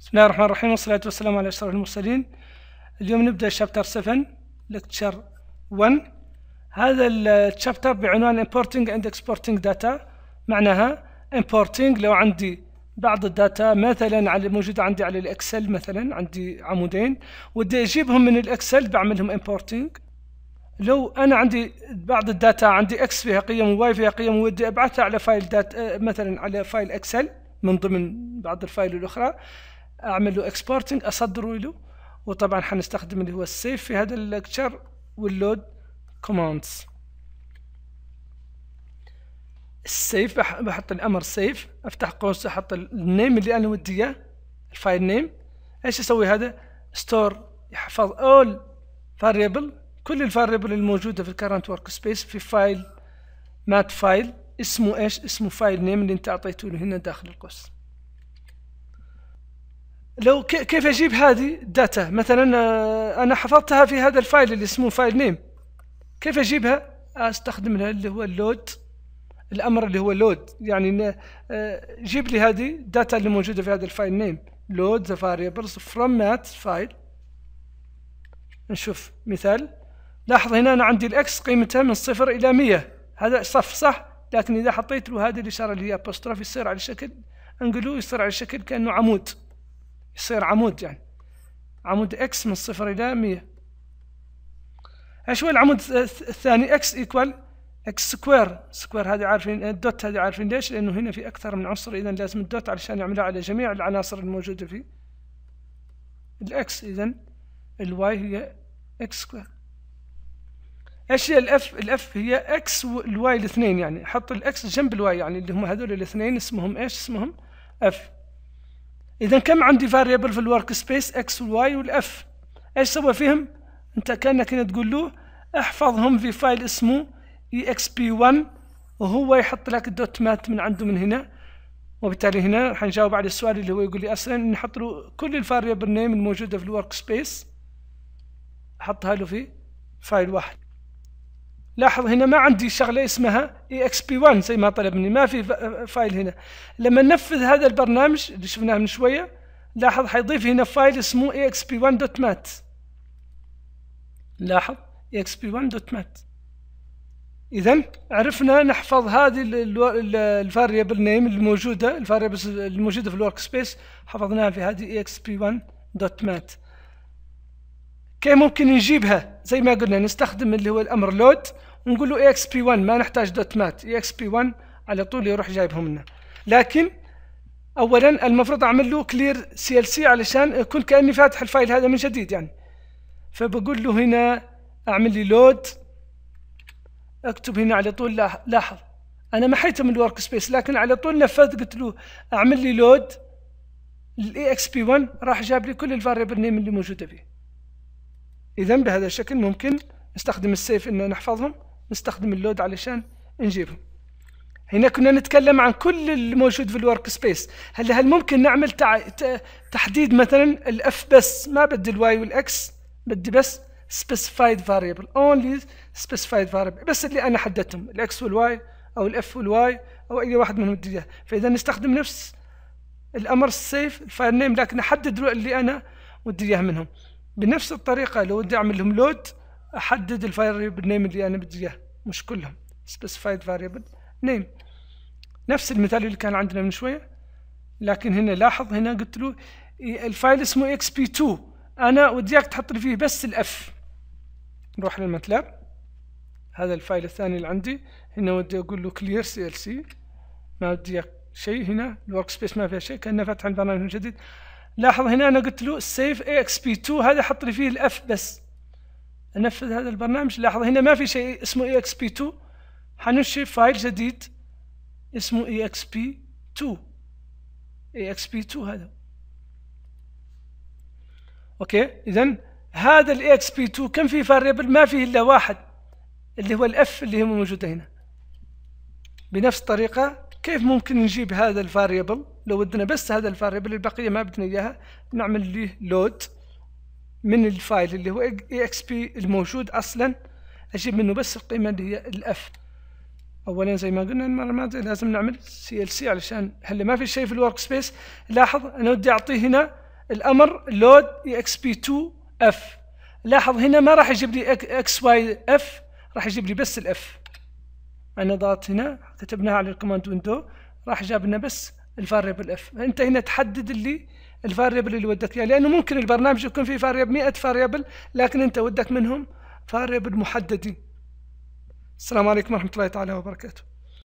بسم الله الرحمن الرحيم والصلاة والسلام على أشرف المرسلين اليوم نبدأ شابتر 7 لكتشر 1 هذا الشابتر بعنوان Importing and Exporting Data معناها Importing لو عندي بعض الداتا مثلا على موجودة عندي على الإكسل مثلا عندي عمودين ودي أجيبهم من الإكسل بعملهم Importing لو انا عندي بعض الداتا عندي اكس فيها قيم وواي فيها قيم ودي ابعثها على فايل داتا مثلا على فايل اكسل من ضمن بعض الفايل الاخرى اعمل له اكسبورتنج اصدره له وطبعا حنستخدم اللي هو السيف في هذا الليكتشر واللود كوماندز السيف بحط الامر سيف افتح قوس احط النيم اللي انا ودي اياه الفايل نيم ايش اسوي هذا ستور يحفظ اول فاريبل كل الفاريبل الموجوده في الكرنت ورك سبيس في فايل مات فايل اسمه ايش اسمه فايل نيم اللي انت اعطيته هنا داخل القوس لو كيف اجيب هذه الداتا مثلا آه، انا حفظتها في هذا الفايل اللي اسمه فايل نيم كيف اجيبها استخدم لها اللي هو اللود الامر اللي هو لود يعني آه، جيب لي هذه الداتا اللي موجوده في هذا الفايل نيم لود ذا فاريبلز فروم مات فايل نشوف مثال لاحظ هنا انا عندي الاكس قيمتها من صفر الى 100 هذا صف صح لكن اذا حطيت له هذه الاشاره اللي هي apostrophe يصير على شكل انقلوه يصير على شكل كانه عمود يصير عمود يعني عمود اكس من صفر إلى مية ايش هو العمود الثاني اكس ايكوال اكس سكوير سكوير هذه عارفين الدوت هذه عارفين ليش لأنه هنا في أكثر من عنصر إذا لازم الدوت علشان يعملها على جميع العناصر الموجودة في الأكس إذا الواي هي اكس سكوير ايش هي الاف الاف هي اكس والواي الاثنين يعني حط الاكس جنب الواي يعني اللي هم هذول الاثنين اسمهم ايش اسمهم اف اذا كم عندي فاريبل في الورك سبيس اكس والواي والاف ايش سوى فيهم انت كانك تقول له احفظهم في فايل اسمه اي اكس بي 1 وهو يحط لك الدوت مات من عنده من هنا وبالتالي هنا حنجاوب على السؤال اللي هو يقول لي اصلا نحط له كل الفاريبل نيم الموجوده في الورك سبيس احطها له في فايل واحد لاحظ هنا ما عندي شغله اسمها exp 1 زي ما طلب مني ما في فايل هنا لما ننفذ هذا البرنامج اللي شفناه من شويه لاحظ حيضيف هنا فايل اسمه exp1.mat لاحظ exp1.mat اذا عرفنا نحفظ هذه الفاريبل نيم الموجوده الفاريبلز الموجوده في الورك سبيس حفظناها في هذه exp1.mat كيف ممكن نجيبها زي ما قلنا نستخدم اللي هو الامر لود نقول له اكس بي 1 ما نحتاج دوت مات اكس بي 1 على طول يروح جايبهم لنا لكن اولا المفروض اعمل له كلير سي ال سي علشان اكون كاني فاتح الفايل هذا من جديد يعني فبقول له هنا اعمل لي لود اكتب هنا على طول لاحظ انا ما من الورك سبيس لكن على طول نفذت قلت له اعمل لي لود الاي اكس بي 1 راح جاب لي كل الفاريبل نيم اللي موجوده فيه اذا بهذا الشكل ممكن نستخدم السيف ان نحفظهم نستخدم اللود علشان نجيبهم هنا كنا نتكلم عن كل الموجود في الورك سبيس هل هل ممكن نعمل تع... ت... تحديد مثلا الاف بس ما بدي الواي والاكس بدي بس specified variable only specified variable بس اللي انا حددتهم الاكس والواي او الاف والواي او اي واحد منهم بدي اياه فاذا نستخدم نفس الامر السيف الفاير نيم لكن احدد اللي انا ودي اياه منهم بنفس الطريقه لو بدي اعمل لهم لود احدد الفاريبل نيم اللي انا بدي اياه مش كلهم سبيسيفايد فاريبل نيم نفس المثال اللي كان عندنا من شويه لكن هنا لاحظ هنا قلت له الفايل اسمه اكس بي 2 انا ودي اياك تحط لي فيه بس الاف نروح للماتلاب هذا الفايل الثاني اللي عندي هنا ودي اقول له كلير سي ال سي ما ودي اياك شيء هنا الورك سبيس ما فيها شيء كانه فتح البرنامج من جديد لاحظ هنا انا قلت له سيف اكس بي 2 هذا حط لي فيه الاف بس انفذ هذا البرنامج لاحظ هنا ما في شيء اسمه اي اكس بي 2 حنشي فايل جديد اسمه اي اكس بي 2 اي اكس بي 2 هذا اوكي اذا هذا الاي اكس بي 2 كم في فاريبل ما فيه الا واحد اللي هو الاف اللي هي موجوده هنا بنفس الطريقه كيف ممكن نجيب هذا الفاريبل لو بدنا بس هذا الفاريبل البقيه ما بدنا اياها نعمل له لود من الفايل اللي هو اكس بي الموجود اصلا اجيب منه بس القيمه اللي هي الاف اولا زي ما قلنا المره الماضيه لازم نعمل سي ال سي علشان هلا ما في شيء في الورك سبيس لاحظ انا ودي اعطيه هنا الامر لود اكس بي 2 اف لاحظ هنا ما راح يجيب لي اكس واي اف راح يجيب لي بس الاف انا ضغطت هنا كتبناها على الكوماند ويندو راح جاب لنا بس الفاريبل اف انت هنا تحدد اللي الفاريبل اللي ودك اياه لانه ممكن البرنامج يكون فيه فاريبل 100 فاريبل لكن انت ودك منهم فاريبل محددين السلام عليكم ورحمه الله تعالى وبركاته